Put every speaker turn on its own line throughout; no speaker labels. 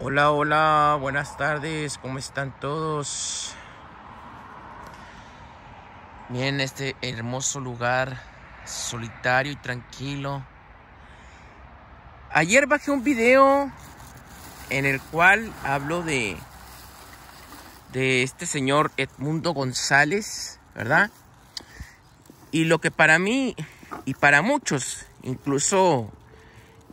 Hola, hola, buenas tardes, ¿cómo están todos? Miren este hermoso lugar, solitario y tranquilo. Ayer bajé un video en el cual hablo de, de este señor Edmundo González, ¿verdad? Y lo que para mí y para muchos, incluso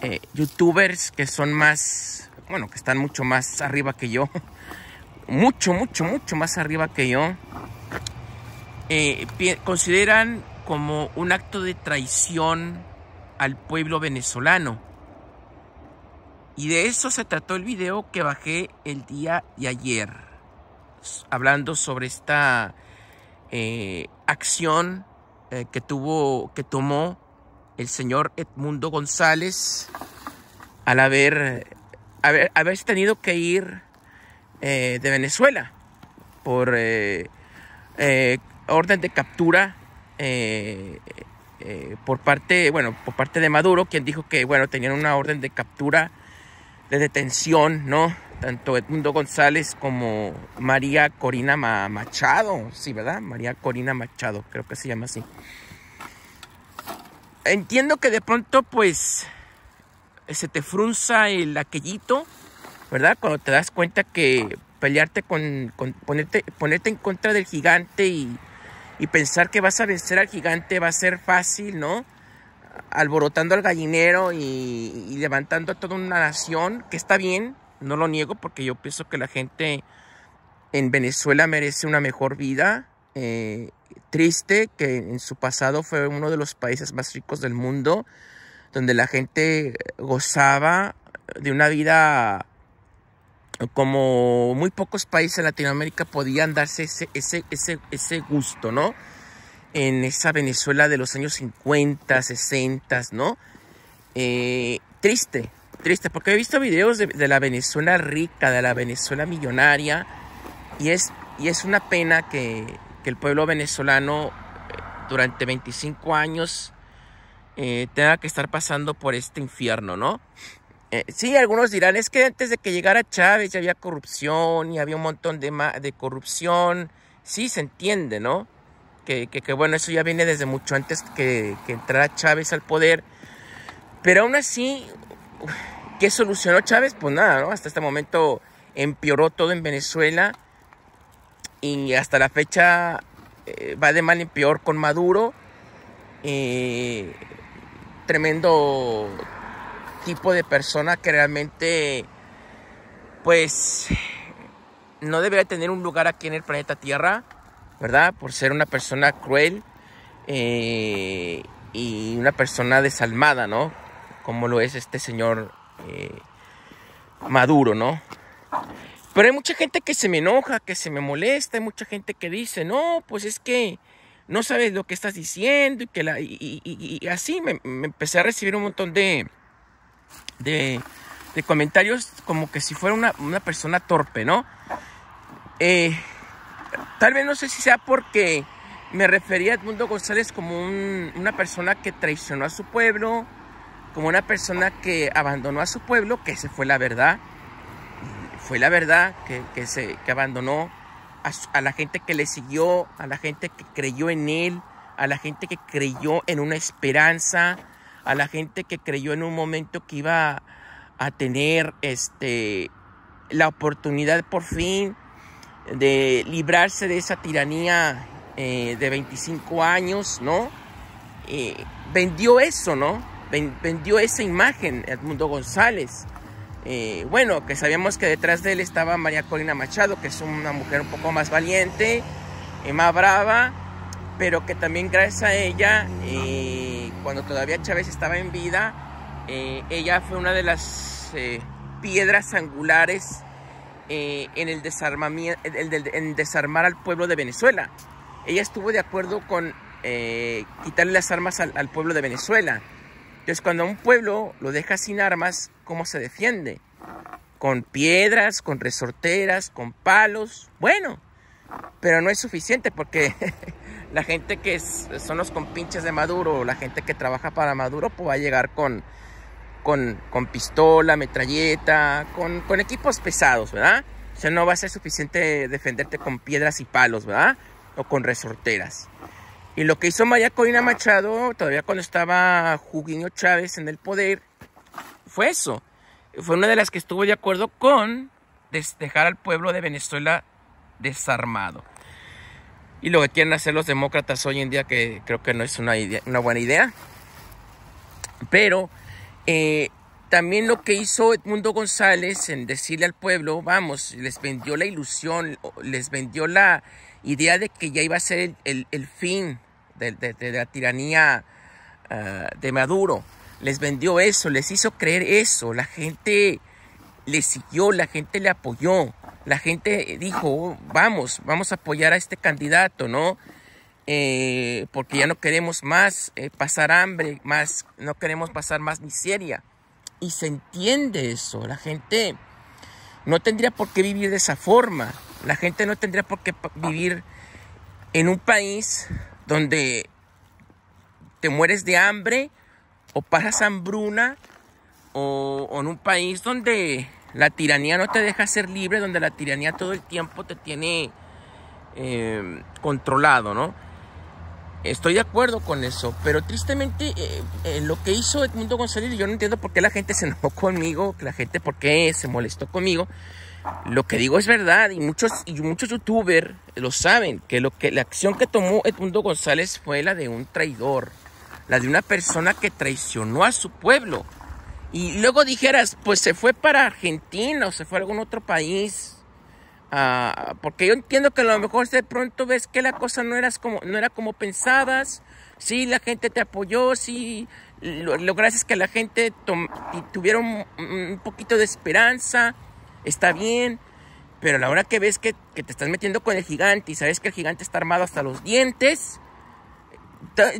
eh, youtubers que son más bueno, que están mucho más arriba que yo. Mucho, mucho, mucho más arriba que yo. Eh, consideran como un acto de traición al pueblo venezolano. Y de eso se trató el video que bajé el día de ayer, hablando sobre esta eh, acción eh, que tuvo, que tomó el señor Edmundo González al haber haber, tenido que ir eh, de Venezuela por eh, eh, orden de captura por parte, bueno, por parte de Maduro, quien dijo que, bueno, tenían una orden de captura, de detención, ¿no? Tanto Edmundo González como María Corina Machado, sí, ¿verdad? María Corina Machado, creo que se llama así. Entiendo que de pronto, pues, eh, se te frunza el aquellito, ¿verdad? Cuando te das cuenta que pelearte con, ponerte, ponerte en contra del gigante y, y pensar que vas a vencer al gigante va a ser fácil, ¿no? Alborotando al gallinero y, y, levantando a toda una nación, que está bien, no lo niego, porque yo pienso que la gente en Venezuela merece una mejor vida. Eh, triste que en su pasado fue uno de los países más ricos del mundo donde la gente gozaba de una vida como muy pocos países de Latinoamérica podían darse ese, ese, ese, gusto, ¿no? En esa Venezuela de los años 50, 60, ¿no? Eh, triste, triste, porque he visto videos de, la Venezuela rica, de la Venezuela millonaria, y es, y es una pena que, que el pueblo venezolano eh, durante 25 años eh, tenga que estar pasando por este infierno, ¿no? Eh, sí, algunos dirán, es que antes de que llegara Chávez ya había corrupción y había un montón de, corrupción. Sí, se entiende, ¿no? Que, bueno, eso ya viene desde mucho antes que, entrara Chávez al poder. Pero aún así, ¿qué solucionó Chávez? Pues nada, ¿no? Hasta este momento empeoró todo en Venezuela y hasta la fecha eh, va de mal en peor con Maduro. Eh, tremendo tipo de persona que realmente, pues, no debería tener un lugar aquí en el planeta Tierra, ¿verdad? Por ser una persona cruel eh, y una persona desalmada, ¿no? Como lo es este señor eh, Maduro, ¿no? Pero hay mucha gente que se me enoja, que se me molesta, hay mucha gente que dice, no, pues es que no sabes lo que estás diciendo y que y, así me, empecé a recibir un montón de, de, comentarios como que si fuera una, persona torpe, ¿no? Eh, tal vez no sé si sea porque me refería a Edmundo González como una persona que traicionó a su pueblo, como una persona que abandonó a su pueblo, que se fue la verdad, fue la verdad que, se, que abandonó a, la gente que le siguió, a la gente que creyó en él, a la gente que creyó en una esperanza, a la gente que creyó en un momento que iba a tener este, la oportunidad por fin de librarse de esa tiranía eh, de 25 años, ¿no? Eh, vendió eso, ¿no? vendió esa imagen Edmundo González. Eh, bueno, que sabíamos que detrás de él estaba María Corina Machado, que es una mujer un poco más valiente, eh, más brava, pero que también gracias a ella, eh, cuando todavía Chávez estaba en vida, ella fue una de las piedras angulares en, el desarmar al pueblo de Venezuela. Ella estuvo de acuerdo con quitarle las armas al pueblo de Venezuela. Entonces, cuando un pueblo lo deja sin armas, ¿cómo se defiende? Con piedras, con resorteras, con palos. Bueno, pero no es suficiente porque la gente que son los compinches de Maduro, la gente que trabaja para Maduro, pues va a llegar con, con, pistola, metralleta, con, con, equipos pesados, ¿verdad? O sea, no va a ser suficiente defenderte con piedras y palos, ¿verdad? O con resorteras. Y lo que hizo María Corina Machado, todavía cuando estaba Juguinho Chávez en el poder, fue eso. Fue una de las que estuvo de acuerdo con dejar al pueblo de Venezuela desarmado. Y lo que quieren hacer los demócratas hoy en día, que creo que no es una, una buena idea. Pero eh, también lo que hizo Edmundo González en decirle al pueblo, vamos, les vendió la ilusión, les vendió la idea de que ya iba a ser el, el fin de, la tiranía ah, de Maduro. Les vendió eso, les hizo creer eso. La gente le siguió, la gente le apoyó. La gente dijo, oh, vamos, vamos a apoyar a este candidato, ¿no? Eh, porque ya no queremos más eh, pasar hambre, más, no queremos pasar más miseria. Y se entiende eso. La gente no tendría por qué vivir de esa forma. La gente no tendría por qué vivir en un país donde te mueres de hambre o pasas hambruna o, en un país donde la tiranía no te deja ser libre, donde la tiranía todo el tiempo te tiene eh, controlado, ¿no? Estoy de acuerdo con eso, pero tristemente en eh, eh, lo que hizo Edmundo González, yo no entiendo por qué la gente se enojó conmigo, la gente por qué se molestó conmigo, lo que digo es verdad y muchos, y muchos youtubers lo saben, que, lo que la acción que tomó Edmundo González fue la de un traidor, la de una persona que traicionó a su pueblo. Y luego dijeras, pues se fue para Argentina o se fue a algún otro país. Ah, porque yo entiendo que a lo mejor de pronto ves que la cosa no, como, no era como pensabas. Sí, la gente te apoyó, sí, lo, gracias que la gente tuviera un poquito de esperanza está bien, pero a la hora que ves que, te estás metiendo con el gigante y sabes que el gigante está armado hasta los dientes,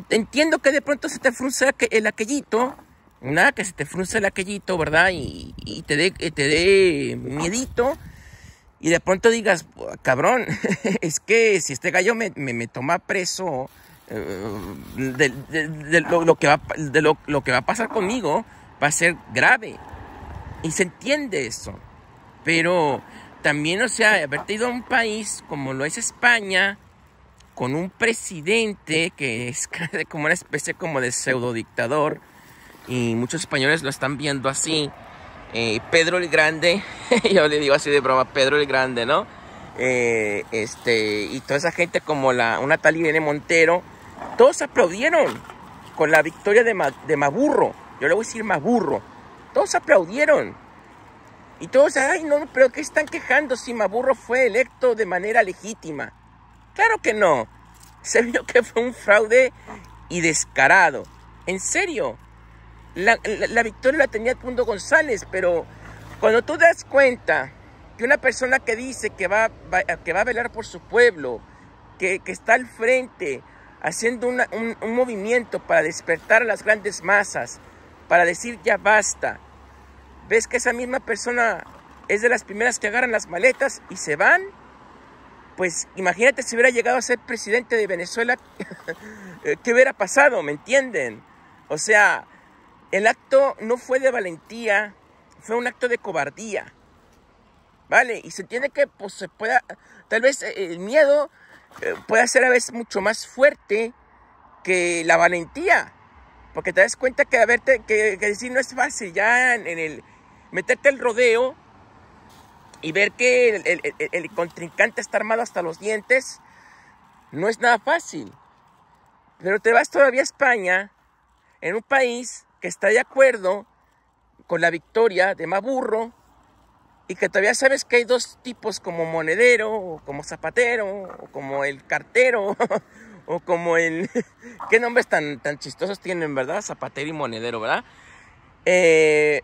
entiendo que de pronto se te frunce el aquellito, nada, que se te frunce el aquellito, ¿verdad? Y, te dé eh, te miedito. Y de pronto digas, cabrón, es que si este gallo me, toma preso eh, de, lo que va a pasar conmigo, va a ser grave. Y se entiende eso. Pero también, o sea, haberte ido a un país como lo es España, con un presidente que es como una especie como de pseudo dictador, y muchos españoles lo están viendo así. Eh, Pedro el Grande, yo le digo así de broma, Pedro el Grande, ¿no? Eh, este, y toda esa gente como la, una tal Irene Montero, todos aplaudieron con la victoria de, de Maburro, yo le voy a decir Maburro, todos aplaudieron y todos, ay, no, pero ¿qué están quejando si Maburro fue electo de manera legítima? Claro que no. Se vio que fue un fraude y descarado. En serio, la, victoria la tenía Punto González, pero cuando tú das cuenta que una persona que dice que va, que va a velar por su pueblo, que, está al frente, haciendo un, un movimiento para despertar a las grandes masas, para decir ya basta, ves que esa misma persona es de las primeras que agarran las maletas y se van, pues imagínate si hubiera llegado a ser presidente de Venezuela, ¿qué hubiera pasado? ¿Me entienden? O sea, el acto no fue de valentía, fue un acto de cobardía. ¿Vale? Y se tiene que, pues se pueda, tal vez eh, el miedo eh, pueda ser a veces mucho más fuerte que la valentía. Porque te das cuenta que, que, decir no es fácil, ya en el meterte el rodeo y ver que el, contrincante está armado hasta los dientes, no es nada fácil. Pero te vas todavía a España, en un país que está de acuerdo con la victoria de Maburro y que todavía sabes que hay dos tipos como monedero, o como zapatero, o como el cartero, o como el... ¿Qué nombres tan, tan chistosos tienen, verdad? Zapatero y monedero, ¿verdad? Eh,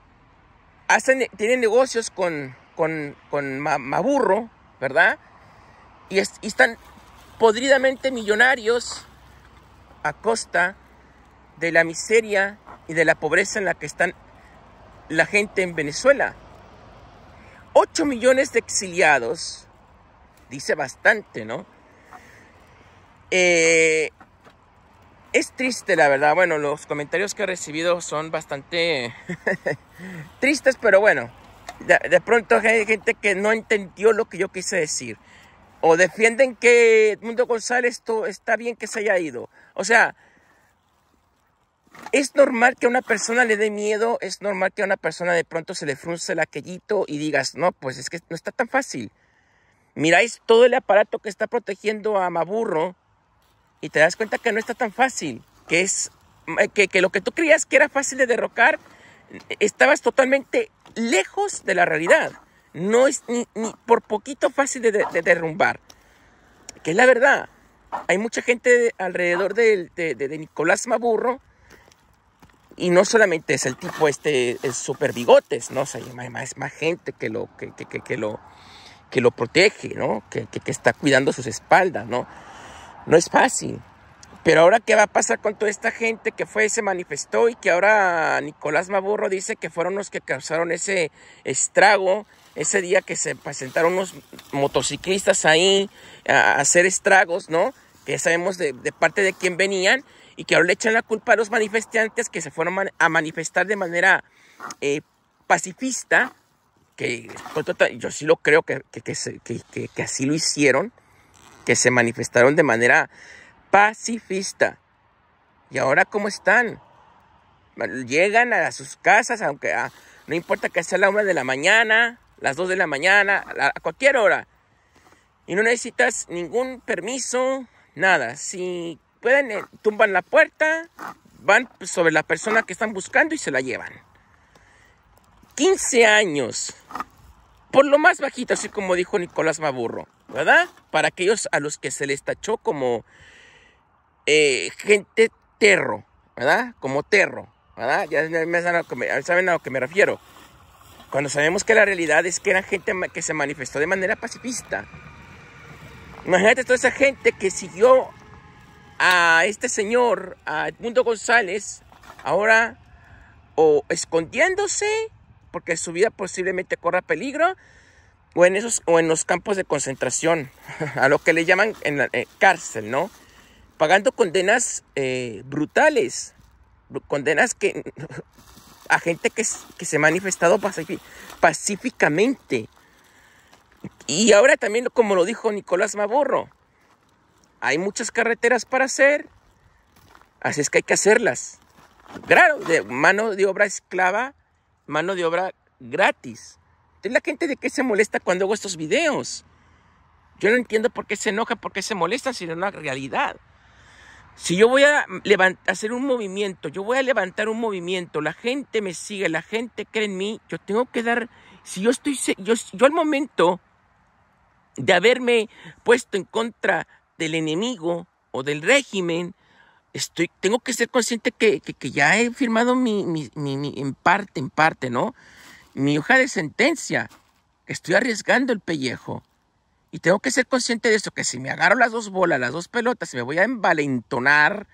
tienen negocios con, Maburro, ¿verdad? Y, están podridamente millonarios a costa de la miseria y de la pobreza en la que están la gente en Venezuela. 8 millones de exiliados, dice bastante, ¿no? Eh, es triste, la verdad. Bueno, los comentarios que he recibido son bastante tristes, pero bueno. De, pronto hay gente que no entendió lo que yo quise decir. O defienden que Mundo González esto está bien que se haya ido. O sea, es normal que a una persona le dé miedo, es normal que a una persona de pronto se le frunce el aquellito y digas, no, pues es que no está tan fácil. Miráis todo el aparato que está protegiendo a Maburro y te das cuenta que no está tan fácil, que es eh, que, lo que tú creías que era fácil de derrocar, estabas totalmente lejos de la realidad. No es ni, por poquito fácil de, derrumbar, que es la verdad. Hay mucha gente alrededor de, de Nicolás Maburro y no solamente es el tipo este, el super bigotes, ¿no? O sea, hay más, gente que lo, que, que, lo, que lo protege, ¿no? Que, que, está cuidando sus espaldas, ¿no? No es fácil. Pero ahora, ¿qué va a pasar con toda esta gente que fue y se manifestó y que ahora Nicolás Maburro dice que fueron los que causaron ese estrago ese día que se presentaron unos motociclistas ahí a hacer estragos, ¿no? Que sabemos de, parte de quién venían y que ahora le echan la culpa a los manifestantes que se fueron a manifestar de manera eh, pacifista, que pues, yo sí lo creo que así lo hicieron que se manifestaron de manera pacifista. ¿Y ahora cómo están? Llegan a sus casas, aunque ah, no importa que sea la una de la mañana, las dos de la mañana, a cualquier hora. Y no necesitas ningún permiso, nada. Si pueden, eh, tumban la puerta, van sobre la persona que están buscando y se la llevan. 15 años por lo más bajito, así como dijo Nicolás Maburro, ¿verdad? Para aquellos a los que se les tachó como eh, gente terro, ¿verdad? Como terro, ¿verdad? Ya saben a, saben a lo que me refiero. Cuando sabemos que la realidad es que era gente que se manifestó de manera pacifista. Imagínate toda esa gente que siguió a este señor, a Edmundo González, ahora o escondiéndose porque su vida posiblemente corra peligro o en, esos, o en los campos de concentración, a lo que le llaman en eh, cárcel, ¿no? Pagando condenas eh, brutales, condenas que a gente que, que se ha manifestado pacíficamente. Y ahora también, como lo dijo Nicolás Maborro, hay muchas carreteras para hacer, así es que hay que hacerlas. Claro, de mano de obra esclava mano de obra gratis. Entonces la gente de qué se molesta cuando hago estos videos. Yo no entiendo por qué se enoja, por qué se molesta, sino una realidad. Si yo voy a hacer un movimiento, yo voy a levantar un movimiento, la gente me sigue, la gente cree en mí, yo tengo que dar, si yo estoy, yo, yo al momento de haberme puesto en contra del enemigo o del régimen, estoy, tengo que ser consciente que, ya he firmado mi, mi, en parte, en parte, ¿no? Mi hoja de sentencia, estoy arriesgando el pellejo. Y tengo que ser consciente de esto que si me agarro las dos bolas, las dos pelotas, y me voy a envalentonar,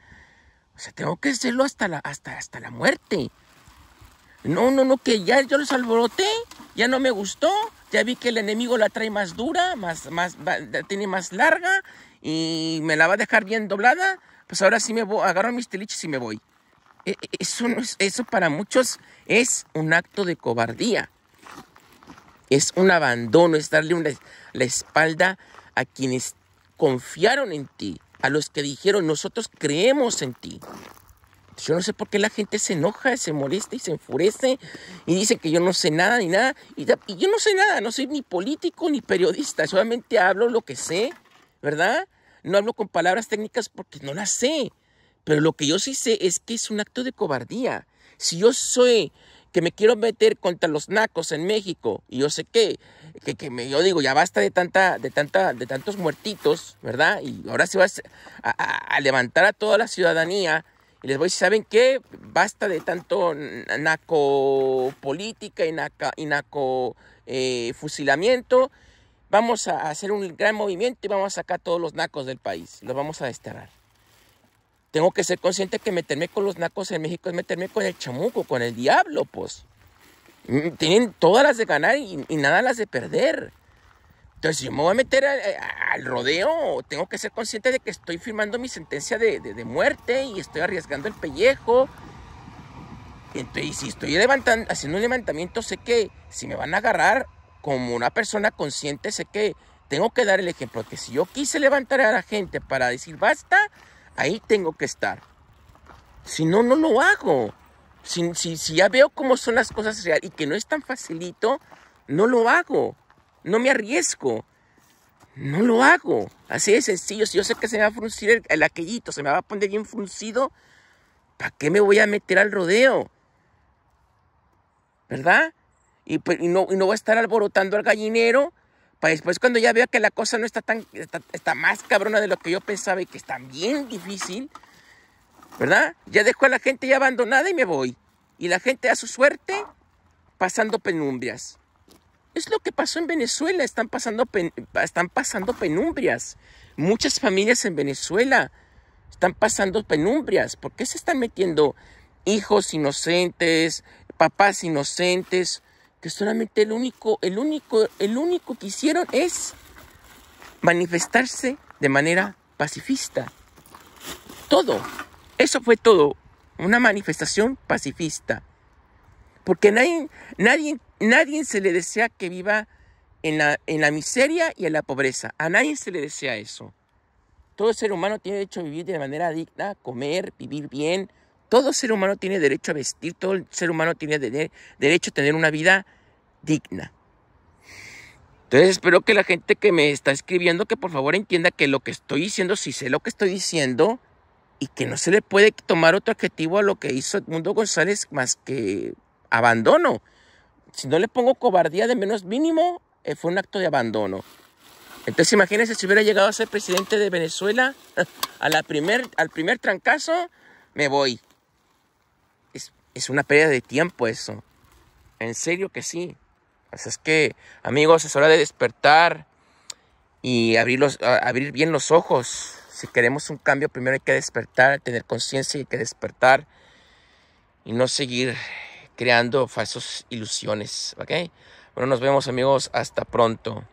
o sea, tengo que hacerlo hasta la, hasta, hasta la muerte. No, no, no, que ya yo los alboroté, ya no me gustó, ya vi que el enemigo la trae más dura, más, más, tiene más larga y me la va a dejar bien doblada pues ahora sí me voy, agarro mis teliches y me voy. E, e, eso, no es, eso para muchos es un acto de cobardía. Es un abandono, es darle una, la espalda a quienes confiaron en ti, a los que dijeron, nosotros creemos en ti. Yo no sé por qué la gente se enoja, se molesta y se enfurece y dice que yo no sé nada ni nada. y yo no sé nada, no soy ni político ni periodista, solamente hablo lo que sé, ¿verdad? no hablo con palabras técnicas porque no las sé. Pero lo que yo sí sé es que es un acto de cobardía. Si yo soy que me quiero meter contra los nacos en México y yo sé que, que, me, yo digo, ya basta de, tanta, de, tanta, de tantos muertitos, ¿verdad? Y ahora se va a, levantar a toda la ciudadanía y les voy a decir, ¿saben qué? Basta de tanto naco política y naco, eh, fusilamiento vamos a hacer un gran movimiento y vamos a sacar a todos los nacos del país, los vamos a desterrar. Tengo que ser consciente que meterme con los nacos en México es meterme con el chamuco, con el diablo, pues. Mm, tienen todas las de ganar y, nada las de perder. Entonces, yo me voy a meter eh, al rodeo, tengo que ser consciente de que estoy firmando mi sentencia de, muerte y estoy arriesgando el pellejo. Entonces, si estoy levantando, haciendo un levantamiento, sé que si me van a agarrar, como una persona consciente sé que tengo que dar el ejemplo, que si yo quise levantar a la gente para decir basta, ahí tengo que estar. Si no, no lo hago. Si, ya veo cómo son las cosas reales y que no es tan facilito, no lo hago. No me arriesgo. No lo hago. Así de sencillo. Si yo sé que se me va a fruncir el, el aquellito, se me va a poner bien fruncido, ¿para qué me voy a meter al rodeo? ¿Verdad? Pues, y, no, va a estar alborotando al gallinero para después cuando ya vea que la cosa no está tan, está, más cabrona de lo que yo pensaba y que está bien difícil, ¿verdad? Ya dejo a la gente ya abandonada y me voy. Y la gente a su suerte pasando penumbrias. Es lo que pasó en Venezuela, están pasando, están pasando penumbrias. Muchas familias en Venezuela están pasando penumbrias. ¿Por qué se están metiendo hijos inocentes, papás inocentes? que solamente el único, el único, el único que hicieron es manifestarse de manera pacifista. Todo, eso fue todo, una manifestación pacifista. Porque nadie, nadie, nadie se le desea que viva en la, en la miseria y en la pobreza. A nadie se le desea eso. Todo ser humano tiene derecho a vivir de manera digna, comer, vivir bien, todo ser humano tiene derecho a vestir, todo ser humano tiene derecho a tener una vida digna. Entonces espero que la gente que me está escribiendo, que por favor entienda que lo que estoy diciendo, si sé lo que estoy diciendo, y que no se le puede tomar otro adjetivo a lo que hizo Edmundo González más que abandono. Si no le pongo cobardía de menos mínimo, eh, fue un acto de abandono. Entonces imagínense si hubiera llegado a ser presidente de Venezuela, a la primer, al primer trancazo, me voy es una pérdida de tiempo eso. En serio que sí. así es que, amigos, es hora de despertar y abrir, abrir bien los ojos. Si queremos un cambio, primero hay que despertar, tener conciencia y hay que despertar y no seguir creando falsas ilusiones. ¿Ok? Bueno, nos vemos amigos, hasta pronto.